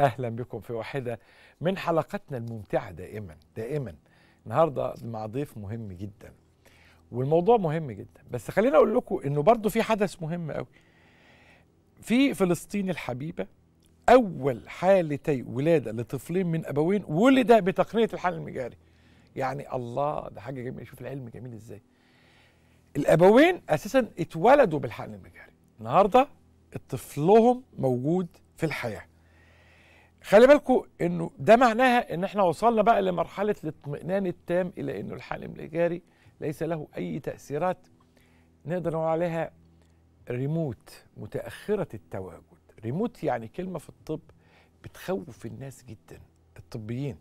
اهلا بكم في واحده من حلقاتنا الممتعه دائما دائما النهارده مع ضيف مهم جدا والموضوع مهم جدا بس خليني اقول لكم انه برضو في حدث مهم قوي في فلسطين الحبيبه اول حالتي ولاده لطفلين من ابوين ولد بتقنيه الحل المجاري يعني الله ده حاجه جميله شوف العلم جميل ازاي الابوين اساسا اتولدوا بالحقن المجاري النهارده طفلهم موجود في الحياه خلي بالكم انه ده معناها ان احنا وصلنا بقى لمرحله الاطمئنان التام الى انه الحالم الجاري ليس له اي تاثيرات نقدر نقول عليها ريموت متاخره التواجد ريموت يعني كلمه في الطب بتخوف الناس جدا الطبيين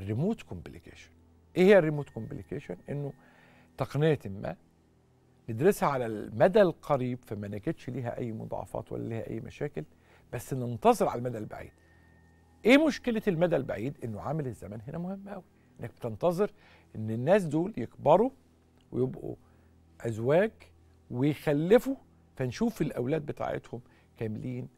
الريموت كومبليكيشن ايه هي الريموت كومبليكيشن انه تقنيه ما ندرسها على المدى القريب فما نجدش ليها اي مضاعفات ولا ليها اي مشاكل بس ننتظر على المدى البعيد ايه مشكله المدى البعيد انه عامل الزمان هنا مهم قوي انك بتنتظر ان الناس دول يكبروا ويبقوا ازواج ويخلفوا فنشوف الاولاد بتاعتهم كاملين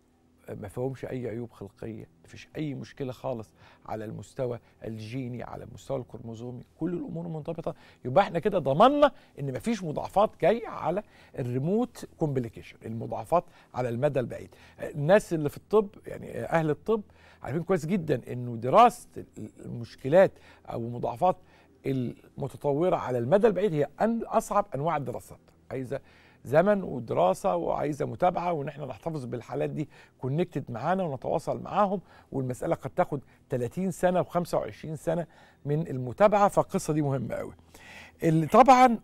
ما فيهمش اي عيوب خلقيه ما فيش اي مشكله خالص على المستوى الجيني على المستوى الكروموزومي كل الامور منضبطه يبقى احنا كده ضمننا ان ما فيش مضاعفات جايه على الريموت كومبليكيشن المضاعفات على المدى البعيد الناس اللي في الطب يعني اهل الطب عارفين كويس جدا انه دراسه المشكلات او مضاعفات المتطوره على المدى البعيد هي اصعب انواع الدراسات عايزه زمن ودراسه وعايزه متابعه وان احنا نحتفظ بالحالات دي كونكتد معانا ونتواصل معاهم والمساله قد تاخد 30 سنه و25 سنه من المتابعه فالقصه دي مهمه قوي. اللي طبعا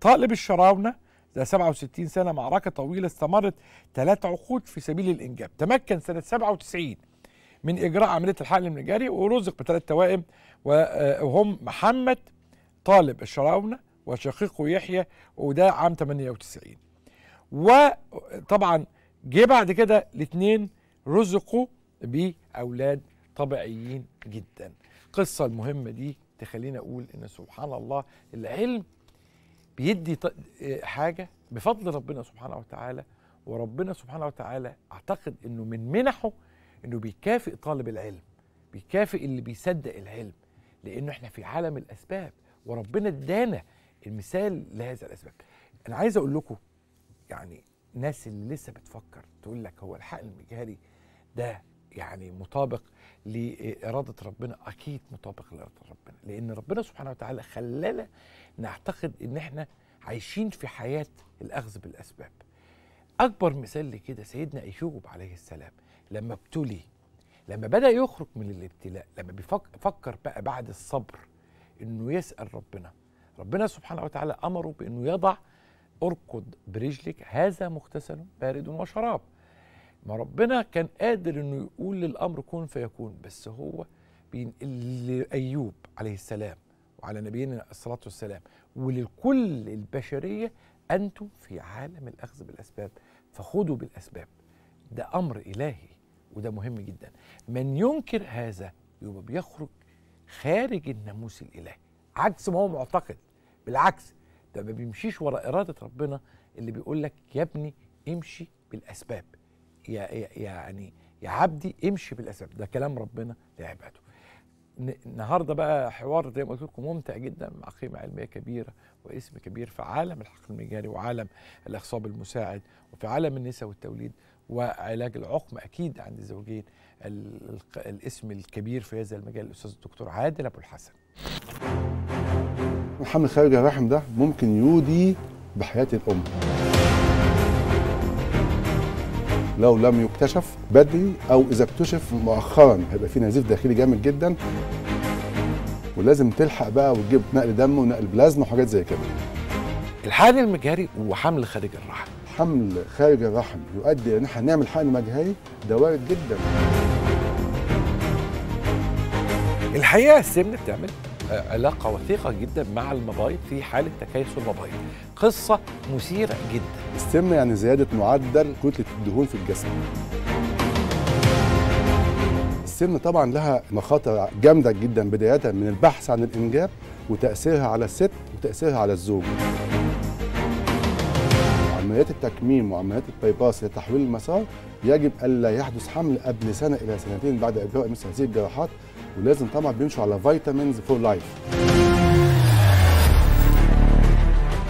طالب الشراونه ده 67 سنه معركه طويله استمرت ثلاث عقود في سبيل الانجاب، تمكن سنه 97 من اجراء عمليه الحقل المجاري ورزق بثلاث توائم وهم محمد طالب الشراونه وشقيقه يحيى وده عام 98 وطبعا جه بعد كده الاثنين رزقوا بأولاد طبيعيين جدا القصة المهمة دي تخلينا أقول إن سبحان الله العلم بيدي حاجة بفضل ربنا سبحانه وتعالى وربنا سبحانه وتعالى أعتقد إنه من منحه إنه بيكافئ طالب العلم بيكافئ اللي بيصدق العلم لأنه إحنا في عالم الأسباب وربنا ادانا المثال لهذا الاسباب انا عايز اقول لكم يعني الناس اللي لسه بتفكر تقول لك هو الحق المجهري ده يعني مطابق لإرادة ربنا أكيد مطابق لإرادة ربنا لأن ربنا سبحانه وتعالى خلانا نعتقد إن إحنا عايشين في حياة الأخذ بالأسباب أكبر مثال لكده سيدنا أيوب عليه السلام لما ابتلي لما بدأ يخرج من الابتلاء لما بيفكر بقى بعد الصبر إنه يسأل ربنا ربنا سبحانه وتعالى امره بانه يضع اركض برجلك هذا مغتسل بارد وشراب ما ربنا كان قادر انه يقول للامر كن فيكون بس هو بينقل لايوب عليه السلام وعلى نبينا الصلاه والسلام ولكل البشريه انتم في عالم الاخذ بالاسباب فخذوا بالاسباب ده امر الهي وده مهم جدا من ينكر هذا يبقى بيخرج خارج الناموس الالهي عكس ما هو معتقد بالعكس ده ما بيمشيش ورا اراده ربنا اللي بيقول لك يا ابني امشي بالاسباب يا يعني يا عبدي امشي بالاسباب ده كلام ربنا لعباده النهارده بقى حوار زي ما قلت لكم ممتع جدا مع قيمه علميه كبيره واسم كبير في عالم الحقل المجاري وعالم الاخصاب المساعد وفي عالم النساء والتوليد وعلاج العقم اكيد عند الزوجين الاسم الكبير في هذا المجال الاستاذ الدكتور عادل ابو الحسن. الحمل خارج الرحم ده ممكن يودي بحياة الأم لو لم يكتشف بدري أو إذا اكتشف مؤخرا هيبقى في نزيف داخلي جامد جدا ولازم تلحق بقى وتجيب نقل دم ونقل بلازما وحاجات زي كده الحقن المجهري وحمل خارج الرحم حمل خارج الرحم يؤدي ان احنا نعمل حقن مجهري ده وارد جدا الحقيقه السمنه بتعمل علاقة وثيقة جدا مع المبايض في حالة تكيس المبايض قصة مثيرة جدا السم يعني زيادة معدل كتلة الدهون في الجسم السم طبعا لها مخاطر جامدة جدا بداية من البحث عن الإنجاب وتأثيرها على الست وتأثيرها على الزوج عمليات التكميم وعمليات البايباس لتحويل المسار يجب الا يحدث حمل قبل سنه الى سنتين بعد اجراء مثل هذه الجراحات ولازم طبعا بيمشوا على فيتامينز فور لايف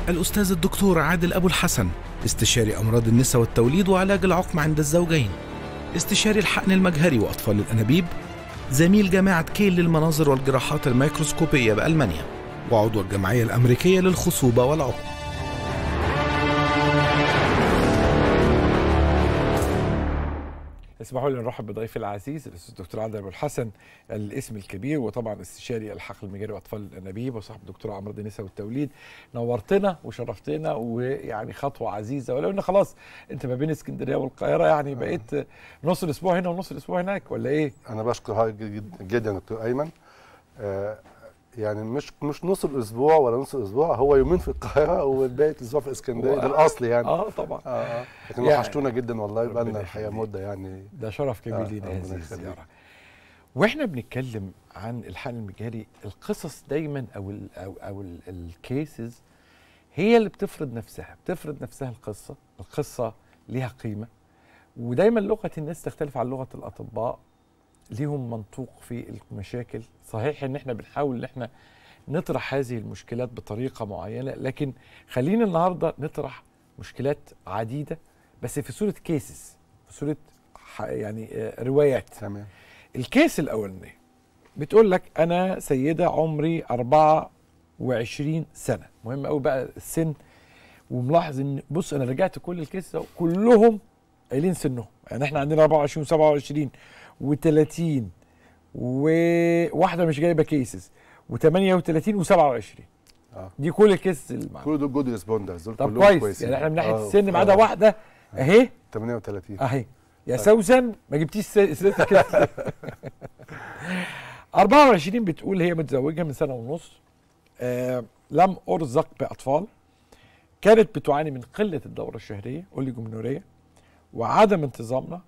الأستاذ الدكتور عادل أبو الحسن استشاري أمراض النساء والتوليد وعلاج العقم عند الزوجين استشاري الحقن المجهري وأطفال الأنابيب زميل جامعة كيل للمناظر والجراحات الميكروسكوبية بألمانيا وعضو الجمعية الأمريكية للخصوبة والعقم اسمحوا لي نرحب بضيفي العزيز الاستاذ الدكتور عادل ابو الحسن الاسم الكبير وطبعا استشاري الحقل المجاري واطفال الانابيب وصاحب الدكتور عمرو النساء والتوليد نورتنا وشرفتنا ويعني خطوه عزيزه ولو ان خلاص انت ما بين اسكندريه والقاهره يعني آه. بقيت نص الاسبوع هنا ونص الاسبوع هناك ولا ايه؟ انا بشكر حضرتك جدا دكتور ايمن آه، يعني مش مش نص الاسبوع ولا نص الاسبوع هو يومين في القاهره وباقي الاسبوع في اسكندريه ده الاصل يعني اه طبعا آه, آه. لكن يعني وحشتونا جدا والله بقى لنا الحقيقه مده يعني ده شرف كبير آه لينا هذه الزياره واحنا بنتكلم عن الحال المجاري القصص دايما او الـ او او الكيسز هي اللي بتفرض نفسها بتفرض نفسها القصه القصه ليها قيمه ودايما لغه الناس تختلف عن لغه الاطباء ليهم منطوق في المشاكل صحيح ان احنا بنحاول ان احنا نطرح هذه المشكلات بطريقه معينه لكن خلينا النهارده نطرح مشكلات عديده بس في صوره كيسز في صوره يعني آه، روايات تمام الكيس الاولاني بتقول لك انا سيده عمري 24 سنه مهم قوي بقى السن وملاحظ ان بص انا رجعت كل الكيس كلهم قايلين سنهم يعني احنا عندنا 24 و27 و30 وواحده مش جايبه كيسز و38 و27 آه. دي كل الكيسز اللي كل دول جود ريسبوندرز دول طب كويس كويسين. يعني احنا من ناحيه آه. السن ما عدا آه. واحده اهي 38 اهي يا طيب. سوسن ما جبتيش ست كيسز 24 بتقول هي متزوجه من سنه ونص آه لم ارزق باطفال كانت بتعاني من قله الدوره الشهريه اوليجومنوريه وعدم انتظامنا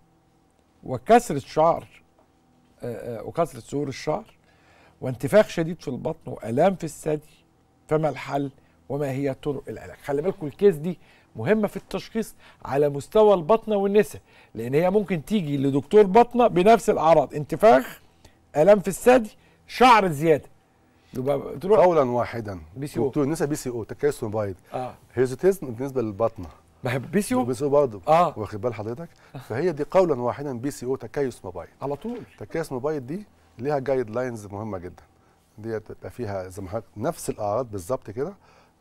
وكسرة شعر آه، آه، وكسرة سور الشعر وانتفاخ شديد في البطن وآلام في الثدي فما الحل وما هي طرق العلاج خلي بالكم الكيس دي مهمة في التشخيص على مستوى البطنة والنساء لأن هي ممكن تيجي لدكتور بطنة بنفس الأعراض انتفاخ آلام في الثدي شعر زيادة يبقى تروح قولا واحدا بي سي او دكتور النساء بي سي او تكيس بايض آه. هيرزوتيزم بالنسبة للبطنة بحب بي سي او بي سي او برضه اه واخد بال حضرتك فهي دي قولا واحدا بي سي او تكيس موبايل على طول تكيس موبايل دي ليها جايد لاينز مهمه جدا دي تبقى فيها زي ما حضرتك نفس الاعراض بالظبط كده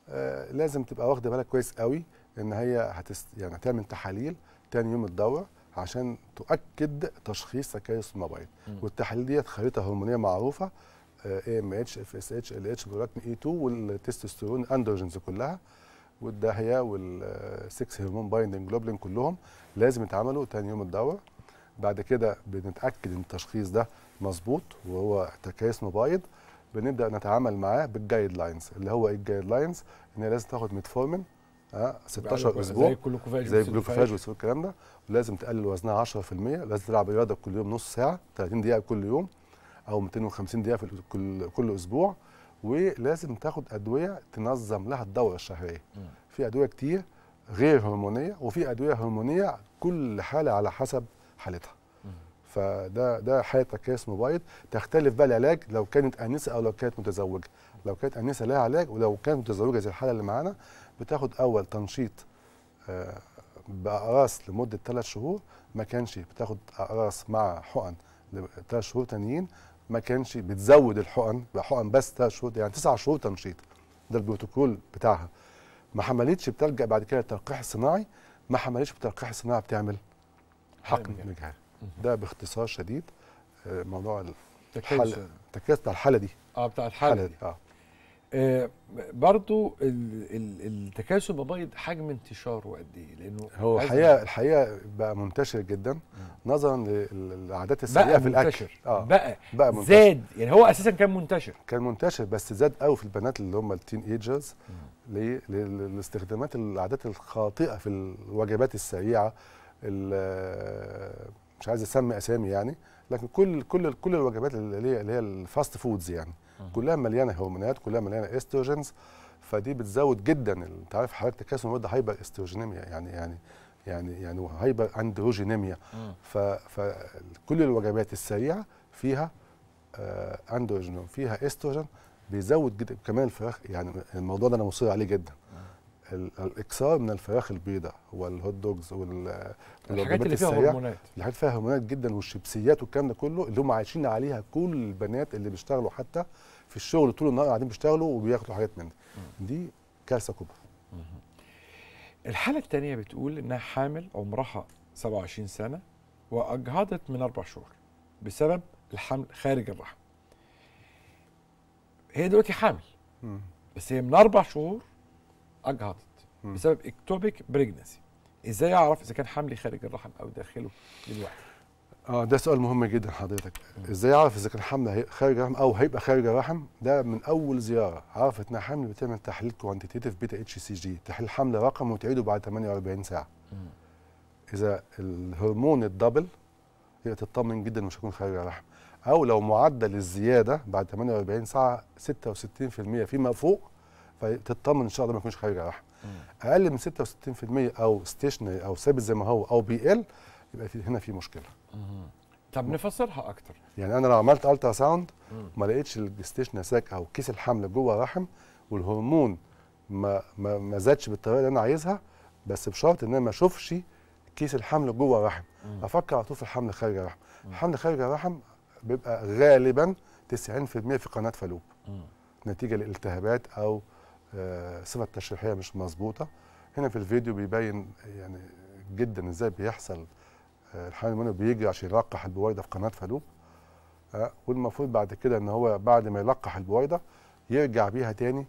آه لازم تبقى واخده بالك كويس قوي ان هي هتست يعني هتعمل تحاليل تاني يوم الدوره عشان تؤكد تشخيص تكيس الموبايل والتحاليل ديت خريطه هرمونيه معروفه اي ام اتش اف اس اتش ال اتش برولاكتين اي 2 والتستوستيرون اندروجينز كلها والداهيه والسكس هرمون بايندنج جلوبلين كلهم لازم يتعملوا ثاني يوم الدواء بعد كده بنتاكد ان التشخيص ده مظبوط وهو تكيس مبايض بنبدا نتعامل معاه بالجايد لاينز اللي هو ايه الجايد لاينز ان هي لازم تاخد ميتفورمين اه 16 يعني اسبوع زي الجلوكوفاج زي الكلام والكلام ده ولازم تقلل وزنها 10% لازم تلعب رياضه كل يوم نص ساعه 30 دقيقه كل يوم او 250 دقيقه في كل كل اسبوع ولازم تاخد ادويه تنظم لها الدوره الشهريه في ادويه كتير غير هرمونيه وفي ادويه هرمونيه كل حاله على حسب حالتها فده ده حاله تكيس موبايل تختلف بقى العلاج لو كانت انسه او لو كانت متزوجه لو كانت انسه لها علاج ولو كانت متزوجه زي الحاله اللي معانا بتاخد اول تنشيط آه، باقراص لمده ثلاث شهور ما كانش بتاخد اقراص مع حقن ثلاث شهور تانيين ما كانش بتزود الحقن بحقن بس ثلاث شهور يعني تسع شهور تنشيط ده البروتوكول بتاعها ما حملتش بتلجا بعد كده للتلقيح الصناعي ما حملتش بالتلقيح الصناعي بتعمل حقن مجهري يعني. ده باختصار شديد آه، موضوع الحل بتاع الحاله دي اه بتاع الحاله, دي اه آه، برضو التكاسل بضايد حجم انتشاره قد ايه لانه هو الحقيقه الحقيقه بقى منتشر جدا نظرا للعادات السيئه في منتشر. الاكل اه بقى, بقى منتشر. زاد يعني هو اساسا كان منتشر كان منتشر بس زاد قوي في البنات اللي هم التين ايجرز لاستخدامات العادات الخاطئه في الوجبات السريعه مش عايز اسمي اسامي يعني لكن كل كل كل الوجبات اللي هي اللي هي الفاست فودز يعني كلها مليانه هرمونات كلها مليانه استروجينز فدي بتزود جدا انت عارف حضرتك تكاسل المواد هايبر استروجينيميا يعني يعني يعني يعني هايبر اندروجينيميا فكل الوجبات السريعه فيها اندروجين آه، فيها استروجين بيزود جدا كمان الفراخ يعني الموضوع ده انا مصر عليه جدا الاكثار من الفراخ البيضاء هو الهوت دوجز الحاجات اللي فيها هرمونات الحاجات فيها هرمونات جدا والشيبسيات والكلام ده كله اللي هم عايشين عليها كل البنات اللي بيشتغلوا حتى في الشغل طول النهار قاعدين بيشتغلوا وبياخدوا حاجات من دي كارثه كبرى الحاله الثانيه بتقول انها حامل عمرها 27 سنه واجهضت من اربع شهور بسبب الحمل خارج الرحم هي دلوقتي حامل بس هي من اربع شهور اجهضت بسبب اكتوبيك بريجنسي ازاي اعرف اذا كان حملي خارج الرحم او داخله دلوقتي اه ده سؤال مهم جدا حضرتك ازاي اعرف اذا كان حمل خارج الرحم او هيبقى خارج الرحم ده من اول زياره عرفت انها حمل بتعمل تحليل كوانتيتيف بيتا اتش سي جي تحليل حمل رقم وتعيده بعد 48 ساعه اذا الهرمون الدبل هي تطمن جدا مش هيكون خارج الرحم او لو معدل الزياده بعد 48 ساعه 66% فيما فوق فتطمن ان شاء الله ما يكونش خارج على اقل من 66% او ستيشنري او ثابت زي ما هو او بي ال يبقى في هنا في مشكله مم. طب نفسرها اكتر يعني انا لو عملت الترا ساوند وما لقيتش الستيشن ساك او كيس الحمل جوه الرحم والهرمون ما ما, ما زادش بالطريقه اللي انا عايزها بس بشرط ان انا ما اشوفش كيس الحمل جوه الرحم افكر على طول في الحمل خارج الرحم الحمل خارج الرحم بيبقى غالبا 90% في قناه فالوب نتيجه لالتهابات او الصفه آه، التشريحيه مش مظبوطه هنا في الفيديو بيبين يعني جدا ازاي بيحصل آه، الحيوان المنوي بيجي عشان يلقح البويضه في قناه فالوب آه، والمفروض بعد كده ان هو بعد ما يلقح البويضه يرجع بيها تاني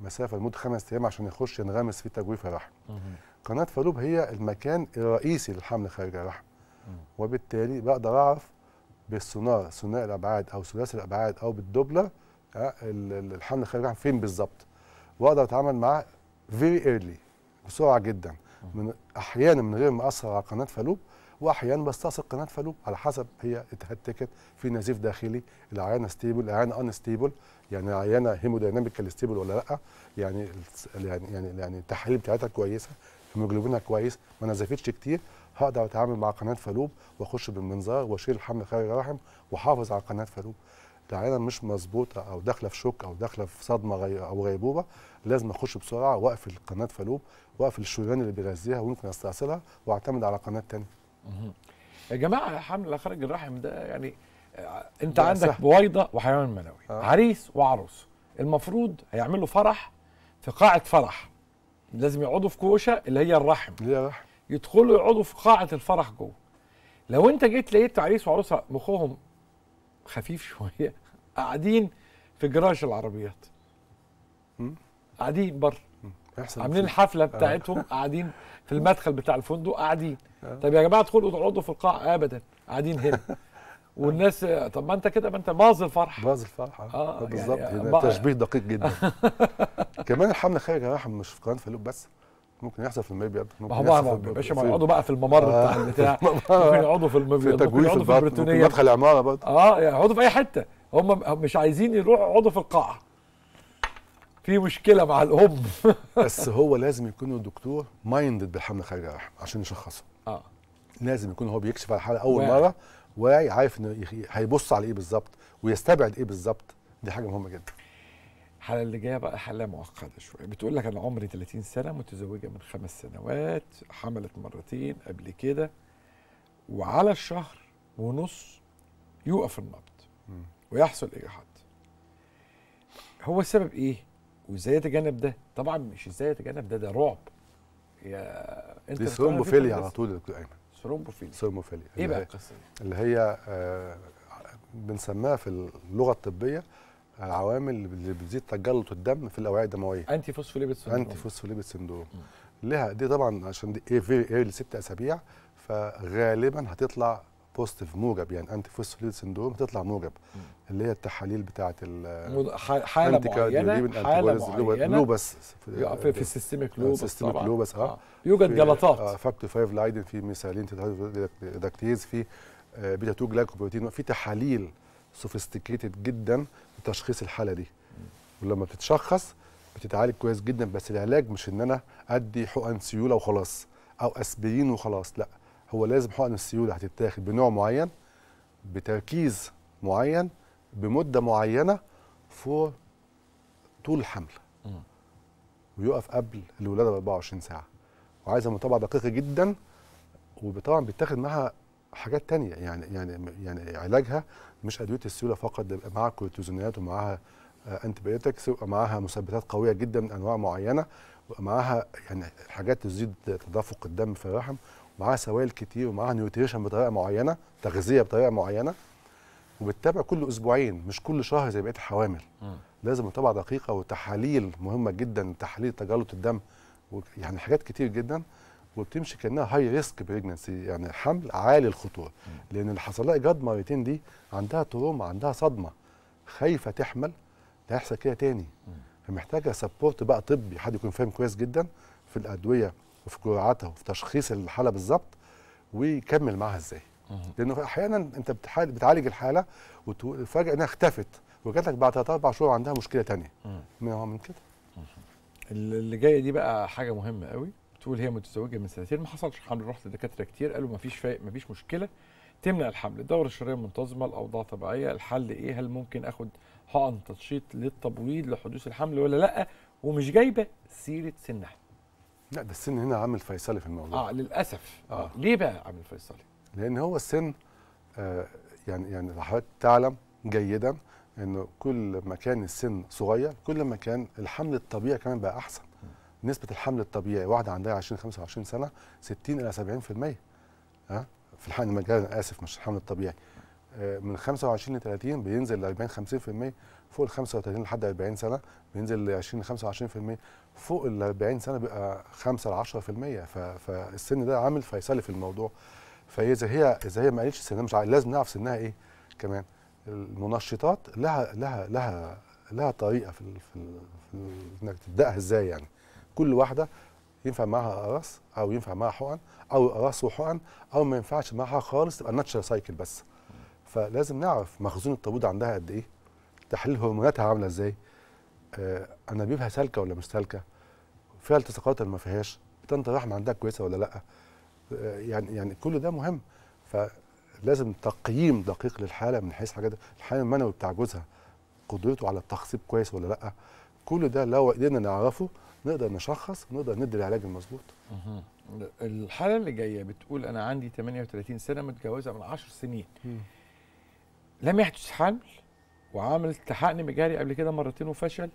مسافه لمده خمس ايام عشان يخش ينغمس في تجويف الرحم. قناه فالوب هي المكان الرئيسي للحمل خارج الرحم. وبالتالي بقدر اعرف بالسونار ثنائي الابعاد او ثلاثي الابعاد او بالدوبلر الحمل خارج الرحم فين بالظبط. واقدر اتعامل معاه فيري ايرلي بسرعه جدا من احيانا من غير ما اثر على قناه فالوب واحيانا بستأصل قناه فالوب على حسب هي اتهتكت في نزيف داخلي العيانه ستيبل العيانه ان ستيبل يعني العيانه هيمودايناميكال ستيبل ولا لا يعني يعني يعني يعني التحاليل بتاعتها كويسه هيموجلوبينها كويس ما نزفتش كتير هقدر اتعامل مع قناه فالوب واخش بالمنظار واشيل الحمل خارج الرحم واحافظ على قناه فالوب العينه مش مظبوطه او داخله في شوك او داخله في صدمه غي او غيبوبه لازم اخش بسرعه واقفل قناه فالوب واقفل الشريان اللي بيغذيها ويمكن استأصلها واعتمد على قناه ثانيه. يا جماعه حمل خارج الرحم ده يعني آه، انت ده عندك بويضه وحيوان منوي آه. عريس وعروس المفروض هيعملوا فرح في قاعه فرح لازم يقعدوا في كوشه اللي هي الرحم اللي هي الرحم يدخلوا يقعدوا في قاعه الفرح جوه لو انت جيت لقيت عريس وعروسه مخهم خفيف شويه قاعدين في جراج العربيات قاعدين بره عاملين الحفله آه. بتاعتهم قاعدين في المدخل بتاع الفندق قاعدين آه. طب يا جماعه ادخلوا اقعدوا في القاعه ابدا قاعدين هنا والناس طب ما انت كده ما انت باظ الفرح باظ الفرح آه. اه بالظبط يعني تشبيه دقيق جدا كمان الحمله خير يا جماعه مش في قناه فلوب بس ممكن يحصل في الماء بجد ممكن ما هو باشا ما يقعدوا بقى في الممر آه. بتاع البتاع ممكن يقعدوا في المبيض ممكن في البريتونيه مدخل العماره برضه اه يقعدوا في اي حته هم مش عايزين يروحوا يقعدوا في القاعه في مشكله مع الام بس هو لازم يكون الدكتور مايندد بالحمل الخارجيه عشان يشخصه اه لازم يكون هو بيكشف على الحاله اول مره واعي عارف انه هيبص على ايه بالظبط ويستبعد ايه بالظبط دي حاجه مهمه جدا الحاله اللي جايه بقى حاله معقده شويه بتقول لك انا عمري 30 سنه متزوجه من خمس سنوات حملت مرتين قبل كده وعلى الشهر ونص يوقف النبض ويحصل اجهاض هو السبب ايه وازاي اتجنب ده طبعا مش ازاي اتجنب ده ده رعب يا انت دي ثرومبوفيليا على طول يا دكتور ايمن ثرومبوفيليا ثرومبوفيليا ايه بقى القصه دي اللي هي آه بنسميها في اللغه الطبيه العوامل اللي بتزيد تجلط الدم في الاوعيه الدمويه انتي فوسفوليبيد سندروم انتي فوسفوليبيد سندروم لها دي طبعا عشان دي ايه في لست اسابيع فغالبا هتطلع بوزيتيف موجب يعني انتي فوسفوليبيد سندروم هتطلع موجب مم. اللي هي التحاليل بتاعه حاله معينه حاله معينه لوبس آه، في, في, في السيستميك لوبس السيستميك لوبس اه, آه. يوجد جلطات اه فاكتور 5 لايدن في ميثايلين في بيتا 2 جلايكوبروتين في تحاليل سوفيستيكيتد جدا لتشخيص الحاله دي ولما بتتشخص بتتعالج كويس جدا بس العلاج مش ان انا ادي حقن سيوله وخلاص او اسبرين وخلاص لا هو لازم حقن السيوله هتتاخد بنوع معين بتركيز معين بمده معينه فور طول الحمل ويقف قبل الولاده ب 24 ساعه وعايزه متابعه دقيقه جدا وطبعا بيتاخد معاها حاجات تانية يعني يعني يعني علاجها مش ادويه السيوله فقط بيبقى معاها كورتيزونات ومعاها انتبيوتكس آه، ويبقى معاها مثبتات قويه جدا من انواع معينه ويبقى معاها يعني حاجات تزيد تدفق الدم في الرحم ومعاها سوائل كتير ومعاها نيوتريشن بطريقه معينه تغذيه بطريقه معينه وبتتابع كل اسبوعين مش كل شهر زي بقيه الحوامل لازم متابعه دقيقه وتحاليل مهمه جدا تحاليل تجلط الدم يعني حاجات كتير جدا وبتمشي كانها هاي ريسك بريجنسي يعني حمل عالي الخطوره لان اللي حصل لها جاد مرتين دي عندها تروما عندها صدمه خايفه تحمل ده هيحصل كده تاني فمحتاجه سبورت بقى طبي حد يكون فاهم كويس جدا في الادويه وفي جرعاتها وفي تشخيص الحاله بالظبط ويكمل معاها ازاي لانه احيانا انت بتعالج الحاله وفجاه انها اختفت وجات لك بعد ثلاث اربع شهور عندها مشكله ثانيه من من كده اللي جايه دي بقى حاجه مهمه قوي بتقول هي متزوجه من سنتين ما حصلش حمل رحت لدكاتره كتير قالوا ما فيش ما فيش مشكله تمنع الحمل الدوره الشهريه منتظمه الاوضاع طبيعيه الحل ايه هل ممكن اخد حقن تنشيط للتبويض لحدوث الحمل ولا لا ومش جايبه سيره سنها لا ده السن هنا عامل فيصلي في الموضوع اه للاسف آه. ليه بقى عامل فيصلي لان هو السن آه يعني يعني حضرتك تعلم جيدا انه كل ما كان السن صغير كل ما كان الحمل الطبيعي كمان بقى احسن نسبه الحمل الطبيعي واحده عندها 20 25 سنه 60 الى 70% ها في الحمل المجال انا اسف مش الحمل الطبيعي آه، من 25 ل 30 بينزل ل 40 50% فوق ال 35 لحد 40 سنه بينزل ل 20 ل 25% فوق ال 40 سنه بيبقى 5 ل 10% فالسن ده عامل فيصلي في الموضوع فاذا هي اذا هي ما قالتش سنها مش عارف لازم نعرف سنها ايه كمان المنشطات لها لها لها لها طريقه في, في انك تبداها ازاي يعني كل واحده ينفع معاها اقراص او ينفع معاها حقن او اقراص وحقن او ما ينفعش معاها خالص تبقى ناتشر سايكل بس فلازم نعرف مخزون الطابود عندها قد ايه تحليل هرموناتها عامله ازاي آه انابيبها سالكه ولا مش سالكه فيها التصاقات ولا ما فيهاش طنط الرحم عندها كويسه ولا لا آه يعني يعني كل ده مهم فلازم تقييم دقيق للحاله من حيث حاجه الحاله المنوي بتاع جوزها قدرته على التخصيب كويس ولا لا كل ده لو قدرنا نعرفه نقدر نشخص ونقدر ندي العلاج المظبوط الحاله اللي جايه بتقول انا عندي 38 سنه متجوزه من 10 سنين لم يحدث حمل وعامل تحقن مجاري قبل كده مرتين وفشل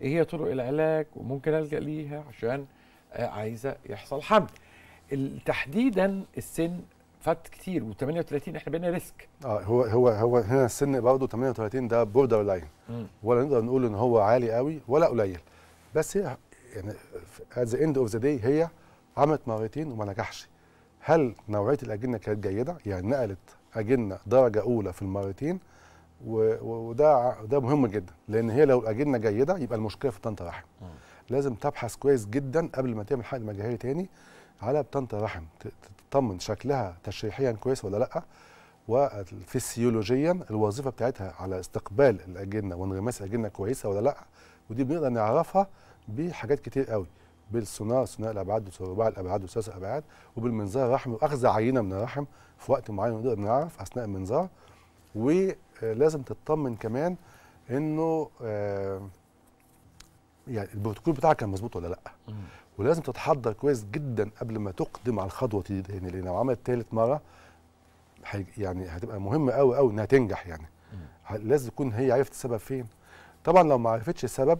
ايه هي طرق العلاج وممكن الجا ليها عشان آه، عايزه يحصل حمل تحديدا السن فات كتير و38 احنا بقينا ريسك اه هو هو هو هنا السن برضه 38 ده بوردر لاين ولا نقدر نقول ان هو عالي قوي ولا قليل بس يعني ات ذا اند اوف ذا داي هي عملت مرتين وما نجحش هل نوعيه الاجنه كانت جيده يعني نقلت اجنه درجه اولى في المرتين وده ده مهم جدا لان هي لو الاجنه جيده يبقى المشكله في طنط رحم لازم تبحث كويس جدا قبل ما تعمل حقن مجهري تاني على بطنط رحم تطمن شكلها تشريحيا كويس ولا لا وفسيولوجيا الوظيفه بتاعتها على استقبال الاجنه وانغماس الاجنه كويسه ولا لا ودي بنقدر نعرفها بحاجات كتير قوي بالصناعه صناع الابعاد وسرباع الابعاد وثلاث الابعاد وبالمنظار الرحمي واخذ عينه من الرحم في وقت معين نقدر نعرف اثناء المنظار ولازم تطمن كمان انه آه، يعني البروتوكول بتاعك كان مظبوط ولا لا ولازم تتحضر كويس جدا قبل ما تقدم على الخطوه دي يعني لان لو عملت ثالث مره يعني هتبقى مهمه قوي قوي انها تنجح يعني لازم تكون هي عرفت السبب فين طبعا لو ما عرفتش السبب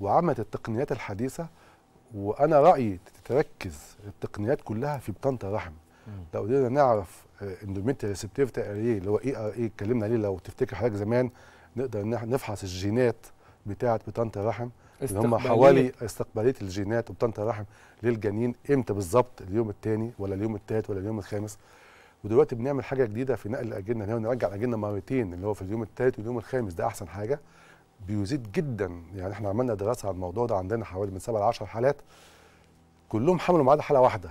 وعملت التقنيات الحديثه وانا رايي تتركز التقنيات كلها في بطانه الرحم لو قدرنا نعرف اندوميتري ريسبتيفيتي اري اللي هو اي ار آه، اي اتكلمنا عليه لو تفتكر حضرتك زمان نقدر نفحص الجينات بتاعه بطانه الرحم اللي هم حوالي استقباليه الجينات وبطانه الرحم للجنين امتى بالظبط اليوم الثاني ولا اليوم الثالث ولا اليوم الخامس ودلوقتي بنعمل حاجه جديده في نقل الاجنه اللي نعم، هو نرجع الاجنه مرتين اللي هو في اليوم الثالث واليوم الخامس ده احسن حاجه بيزيد جدا يعني احنا عملنا دراسه على الموضوع ده عندنا حوالي من 7 ل 10 حالات كلهم حملوا ما عدا حاله واحده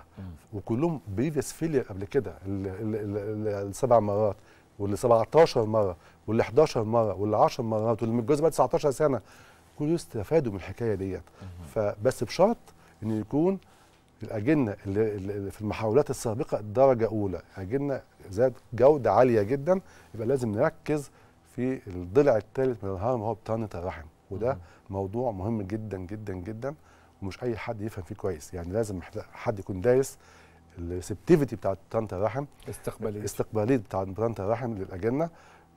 وكلهم بريفيس فيلير قبل كده السبع مرات واللي 17 مره واللي 11 مره واللي 10 مرات واللي متجوز بقى 19 سنه كلهم استفادوا من الحكايه ديت فبس بشرط ان يكون الاجنه اللي في المحاولات السابقه درجه اولى اجنه ذات جوده عاليه جدا يبقى لازم نركز في الضلع الثالث من الهرم هو بطانه الرحم وده موضوع مهم جدا جدا جدا ومش اي حد يفهم فيه كويس يعني لازم حد يكون دارس الريسبتيفيتي بتاعت بطانه الرحم استقباليه استقباليه بتاعت بطانه الرحم للاجنه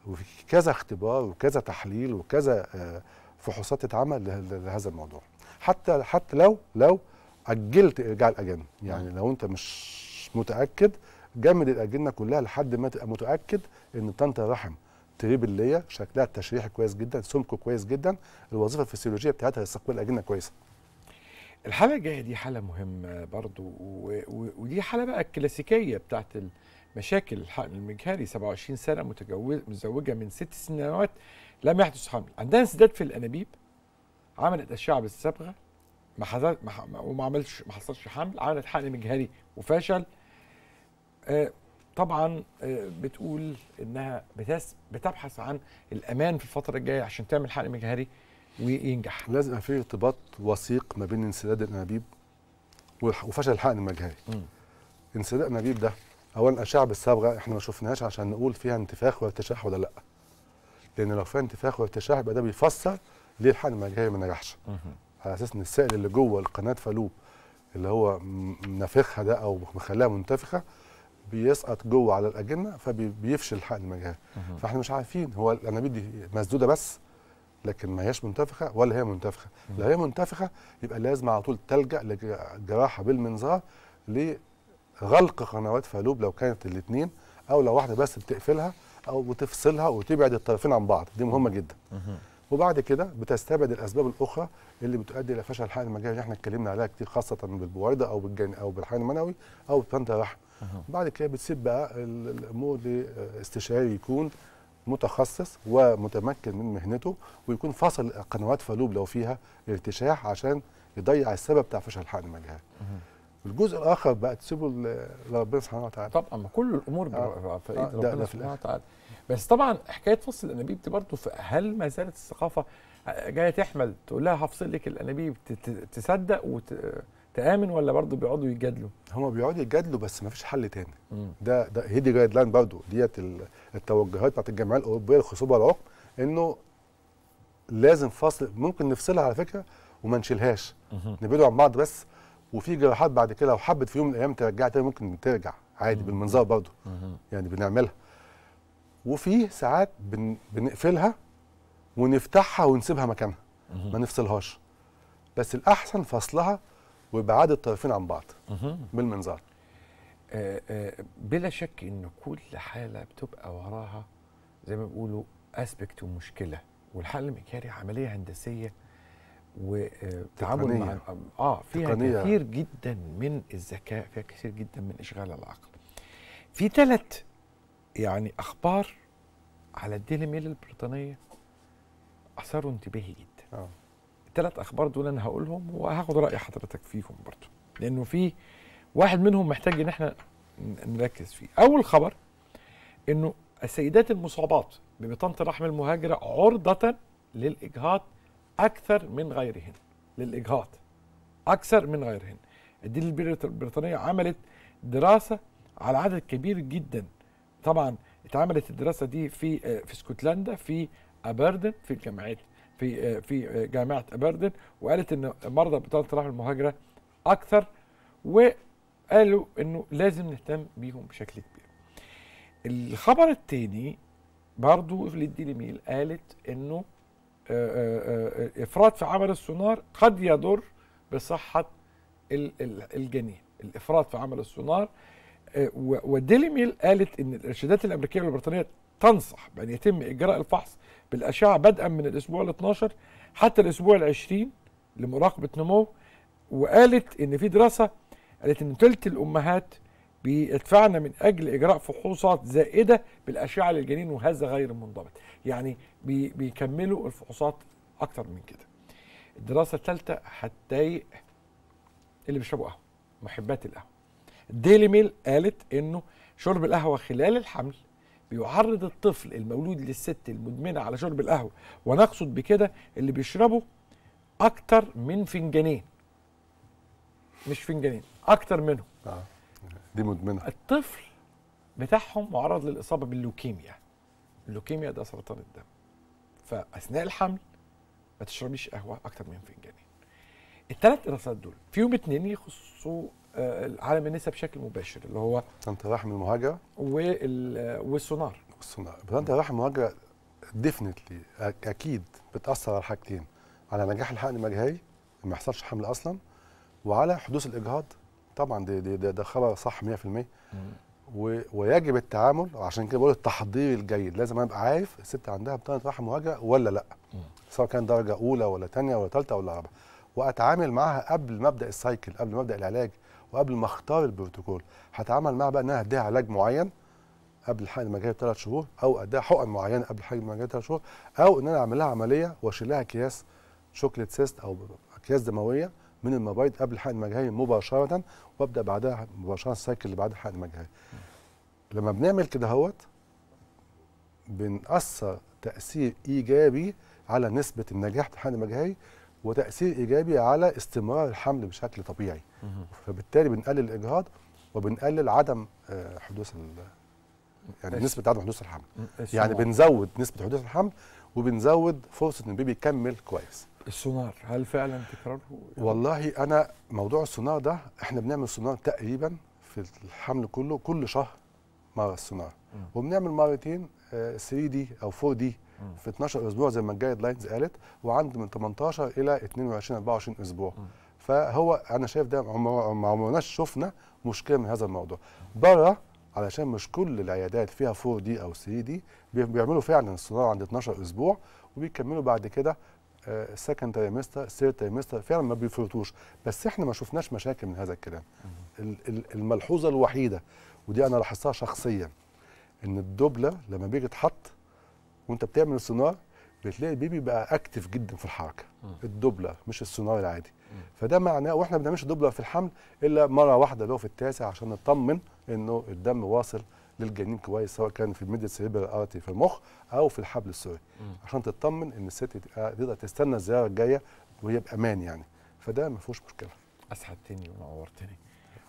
وفي كذا اختبار وكذا تحليل وكذا آه، فحوصات تتعمل لهذا الموضوع حتى حتى لو لو اجلت ارجاع الاجنه يعني لو انت مش متاكد جمد الاجنه كلها لحد ما تبقى متاكد ان بطانه الرحم تريبليه شكلها التشريحي كويس جدا سمكه كويس جدا الوظيفه الفسيولوجيه بتاعتها للثقب الاجنه كويسه الحاله الجايه دي حاله مهمه برضو ودي حاله بقى الكلاسيكيه بتاعت مشاكل الحقن المجهري 27 سنه متجوزه متزوجه من ست سنوات لم يحدث حمل عندها انسداد في الانابيب عملت اشعه بالصبغه ما حصل وما عملش ما حصلش حمل عملت حقن مجهري وفشل آه طبعا آه، بتقول انها بتبحث عن الامان في الفتره الجايه عشان تعمل حقن مجهري وينجح لازم في ارتباط وثيق ما بين انسداد الانابيب وفشل الحقن المجهري انسداد الانابيب ده اولا اشعه بالصبغه احنا ما شفناهاش عشان نقول فيها انتفاخ وارتشاح ولا لا لان لو فيها انتفاخ وارتشاح يبقى ده بيفسر ليه الحقن المجهري ما نجحش على اساس ان السائل اللي جوه القناه فالوب اللي هو نافخها ده او مخليها منتفخه بيسقط جوه على الاجنه فبيفشل الحقن المجهري فاحنا مش عارفين هو الانابيب دي مسدوده بس لكن ما هياش منتفخه ولا هي منتفخه لو هي منتفخه يبقى لازم على طول تلجا لجراحه بالمنظار لغلق قنوات فالوب لو كانت الاثنين او لو واحده بس بتقفلها او بتفصلها وتبعد الطرفين عن بعض دي مهمه جدا وبعد كده بتستبعد الاسباب الاخرى اللي بتؤدي الى فشل الحقن المجهري اللي احنا اتكلمنا عليها كتير خاصه بالبويضه او بالجن او بالحقن المنوي او بطنط الرحم بعد كده بتسيب بقى الامور لاستشاري آه، يكون متخصص ومتمكن من مهنته ويكون فصل قنوات فالوب لو فيها ارتشاح عشان يضيع السبب بتاع فشل الحقن المجهري الجزء الاخر بقى تسيبه لربنا سبحانه وتعالى طبعا ما كل الامور آه. في آه، ايد ربنا سبحانه وتعالى بس طبعا حكايه فصل الانابيب دي برضه هل ما زالت الثقافه آه، جايه تحمل تقول لها هفصل لك الانابيب تصدق وت... تامن ولا برضه بيقعدوا يتجادلوا هما بيقعدوا يتجادلوا بس ما فيش حل تاني مم. ده ده هي دي جايد لاين برضه ديت التوجهات بتاعت الجمعيه الاوروبيه للخصوبه العقم انه لازم فصل ممكن نفصلها على فكره وما نشيلهاش نبعدوا عن بعض بس وفي جراحات بعد كده لو حبت في يوم من الايام ترجع تاني ممكن ترجع عادي مم. بالمنظار برضه يعني بنعملها وفي ساعات بن... بنقفلها ونفتحها ونسيبها مكانها ما نفصلهاش بس الاحسن فصلها وابعاد الطرفين عن بعض بالمنظار آه، آه، بلا شك ان كل حاله بتبقى وراها زي ما بيقولوا اسبكت ومشكله والحل المكاري عمليه هندسيه وتعامل آه، مع اه فيها تقنية. كثير جدا من الذكاء فيها كثير جدا من اشغال العقل في ثلاث يعني اخبار على الديلي ميل البريطانيه اثاروا انتباهي جدا آه. الثلاث اخبار دول انا هقولهم وهاخد راي حضرتك فيهم برضو لانه في واحد منهم محتاج ان احنا نركز فيه اول خبر انه السيدات المصابات ببطانه الرحم المهاجره عرضه للاجهاض اكثر من غيرهن للاجهاض اكثر من غيرهن الدول البريطانيه عملت دراسه على عدد كبير جدا طبعا اتعملت الدراسه دي في آه، في اسكتلندا في ابردن في الجامعات في آه، في آه، جامعه ابردن وقالت ان مرضى بطاله رحم المهاجره اكثر وقالوا انه لازم نهتم بيهم بشكل كبير. الخبر الثاني برضو الديلي ميل قالت انه آه، افراط في عمل السونار قد يضر بصحه الجنين الافراط في عمل السونار وديلي ميل قالت ان الارشادات الامريكيه والبريطانيه تنصح بان يتم اجراء الفحص بالاشعه بدءا من الاسبوع ال 12 حتى الاسبوع ال 20 لمراقبه نمو وقالت ان في دراسه قالت ان ثلث الامهات بيدفعنا من اجل اجراء فحوصات زائده بالاشعه للجنين وهذا غير منضبط يعني بي بيكملوا الفحوصات اكتر من كده الدراسه الثالثه هتضايق اللي بيشربوا قهوه محبات القهوه ديلي ميل قالت انه شرب القهوه خلال الحمل بيعرض الطفل المولود للست المدمنه على شرب القهوه ونقصد بكده اللي بيشربه اكتر من فنجانين مش فنجانين اكتر منهم آه. دي مدمنه الطفل بتاعهم معرض للاصابه باللوكيميا اللوكيميا ده سرطان الدم فاثناء الحمل ما تشربيش قهوه اكتر من فنجانين التلات دراسات دول فيهم اتنين يخصوا عالم النساء بشكل مباشر اللي هو انت الرحم المهاجره والسونار والسونار انت الرحم المهاجره ديفنتلي اكيد بتاثر على حاجتين على نجاح الحقن المجهري ما يحصلش حمل اصلا وعلى حدوث الاجهاض طبعا ده ده, ده خبر صح 100% ويجب التعامل عشان كده بقول التحضير الجيد لازم ابقى عارف الست عندها بطانه رحم مهاجره ولا لا سواء كان درجه اولى ولا ثانيه ولا ثالثه ولا رابعه واتعامل معاها قبل مبدا السايكل قبل مبدا العلاج وقبل ما اختار البروتوكول هتعامل معاه بقى ان انا هديها علاج معين قبل حقن المجاري بثلاث شهور او اديها حقن معينه قبل حقن المجاري بثلاث شهور او ان انا اعمل لها عمليه واشيل لها اكياس شوكليت سيست او اكياس دمويه من المبايض قبل حقن المجهري مباشره وابدا بعدها مباشره السايكل اللي بعد حقن المجهري. لما بنعمل كده هوت بنأثر تأثير إيجابي على نسبة النجاح في الحقن المجهري وتاثير ايجابي على استمرار الحمل بشكل طبيعي فبالتالي بنقلل الاجهاض وبنقلل عدم آه، حدوث يعني نسبه عدم حدوث الحمل يعني بنزود نسبه حدوث الحمل وبنزود فرصه ان البيبي يكمل كويس السونار هل فعلا تكراره والله انا موضوع السونار ده احنا بنعمل سونار تقريبا في الحمل كله كل شهر مره السونار وبنعمل مرتين 3 آه، دي او 4 دي في 12 اسبوع زي ما الجايد لاينز قالت وعند من 18 الى 22 24 اسبوع فهو انا شايف ده ما عمرناش شفنا مشكله من هذا الموضوع بره علشان مش كل العيادات فيها 4 دي او 3 دي بيعملوا فعلا الصناعه عند 12 اسبوع وبيكملوا بعد كده سكند تريمستر ثيرد تريمستر فعلا ما بيفرطوش بس احنا ما شفناش مشاكل من هذا الكلام الملحوظه الوحيده ودي انا لاحظتها شخصيا ان الدبله لما بيجي تحط وانت بتعمل السونار بتلاقي البيبي بقى اكتف جدا في الحركه الدبله مش السونار العادي فده معناه واحنا ما بنعملش دبله في الحمل الا مره واحده اللي هو في التاسع عشان نطمن انه الدم واصل للجنين كويس سواء كان في الميديا سيريبرال ارتي في المخ او في الحبل السوري عشان تطمن ان الست تقدر تستنى الزياره الجايه وهي بامان يعني فده ما فيهوش مشكله اسعدتني ونورتني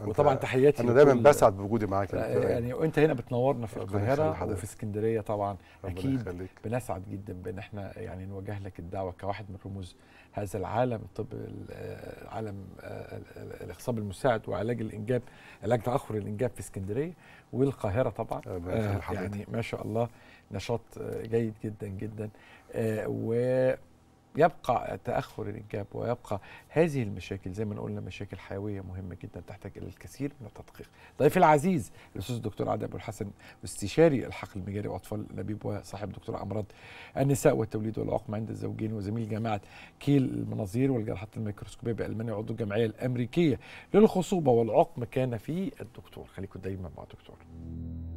وطبعا تحياتي انا دايما بسعد بوجودي معاك يعني وانت هنا بتنورنا في القاهره وفي اسكندريه طبعا اكيد بنسعد جدا بان احنا يعني نوجه لك الدعوه كواحد من رموز هذا العالم طب آه، عالم آه، الاخصاب المساعد وعلاج الانجاب علاج تاخر الانجاب في اسكندريه والقاهره طبعا آه، يعني ما شاء الله نشاط جيد جدا جدا و يبقى تاخر الانجاب ويبقى هذه المشاكل زي ما قلنا مشاكل حيويه مهمه جدا تحتاج الى الكثير من التدقيق. ضيفي العزيز الاستاذ الدكتور عادل ابو الحسن استشاري الحقل المجاري واطفال لبيب وصاحب دكتور امراض النساء والتوليد والعقم عند الزوجين وزميل جامعه كيل المناظير والجراحات الميكروسكوبيه بالمانيا وعضو الجمعيه الامريكيه للخصوبه والعقم كان في الدكتور خليكم دايما مع الدكتور.